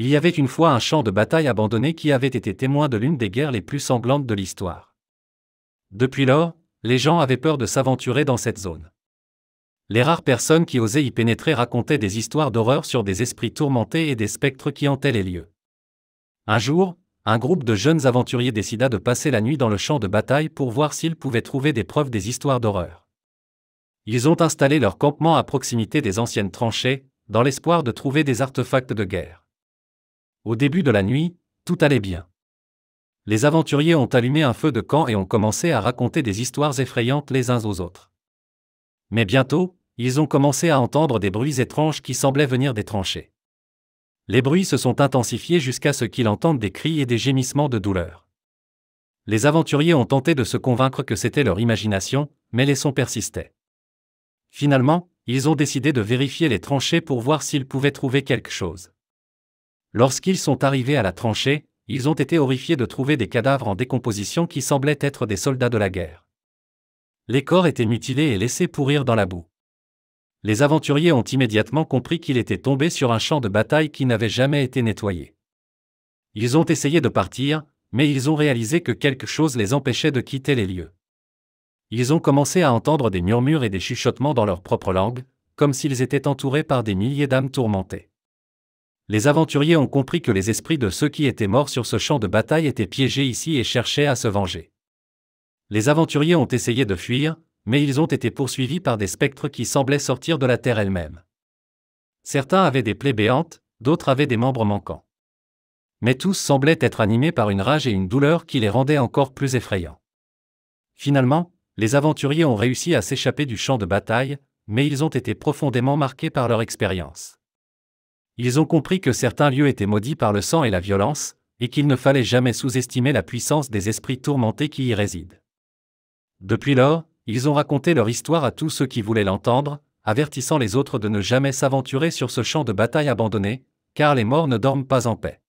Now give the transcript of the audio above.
Il y avait une fois un champ de bataille abandonné qui avait été témoin de l'une des guerres les plus sanglantes de l'histoire. Depuis lors, les gens avaient peur de s'aventurer dans cette zone. Les rares personnes qui osaient y pénétrer racontaient des histoires d'horreur sur des esprits tourmentés et des spectres qui hantaient les lieux. Un jour, un groupe de jeunes aventuriers décida de passer la nuit dans le champ de bataille pour voir s'ils pouvaient trouver des preuves des histoires d'horreur. Ils ont installé leur campement à proximité des anciennes tranchées, dans l'espoir de trouver des artefacts de guerre. Au début de la nuit, tout allait bien. Les aventuriers ont allumé un feu de camp et ont commencé à raconter des histoires effrayantes les uns aux autres. Mais bientôt, ils ont commencé à entendre des bruits étranges qui semblaient venir des tranchées. Les bruits se sont intensifiés jusqu'à ce qu'ils entendent des cris et des gémissements de douleur. Les aventuriers ont tenté de se convaincre que c'était leur imagination, mais les sons persistaient. Finalement, ils ont décidé de vérifier les tranchées pour voir s'ils pouvaient trouver quelque chose. Lorsqu'ils sont arrivés à la tranchée, ils ont été horrifiés de trouver des cadavres en décomposition qui semblaient être des soldats de la guerre. Les corps étaient mutilés et laissés pourrir dans la boue. Les aventuriers ont immédiatement compris qu'il était tombé sur un champ de bataille qui n'avait jamais été nettoyé. Ils ont essayé de partir, mais ils ont réalisé que quelque chose les empêchait de quitter les lieux. Ils ont commencé à entendre des murmures et des chuchotements dans leur propre langue, comme s'ils étaient entourés par des milliers d'âmes tourmentées les aventuriers ont compris que les esprits de ceux qui étaient morts sur ce champ de bataille étaient piégés ici et cherchaient à se venger. Les aventuriers ont essayé de fuir, mais ils ont été poursuivis par des spectres qui semblaient sortir de la Terre elle-même. Certains avaient des plaies béantes, d'autres avaient des membres manquants. Mais tous semblaient être animés par une rage et une douleur qui les rendaient encore plus effrayants. Finalement, les aventuriers ont réussi à s'échapper du champ de bataille, mais ils ont été profondément marqués par leur expérience. Ils ont compris que certains lieux étaient maudits par le sang et la violence, et qu'il ne fallait jamais sous-estimer la puissance des esprits tourmentés qui y résident. Depuis lors, ils ont raconté leur histoire à tous ceux qui voulaient l'entendre, avertissant les autres de ne jamais s'aventurer sur ce champ de bataille abandonné, car les morts ne dorment pas en paix.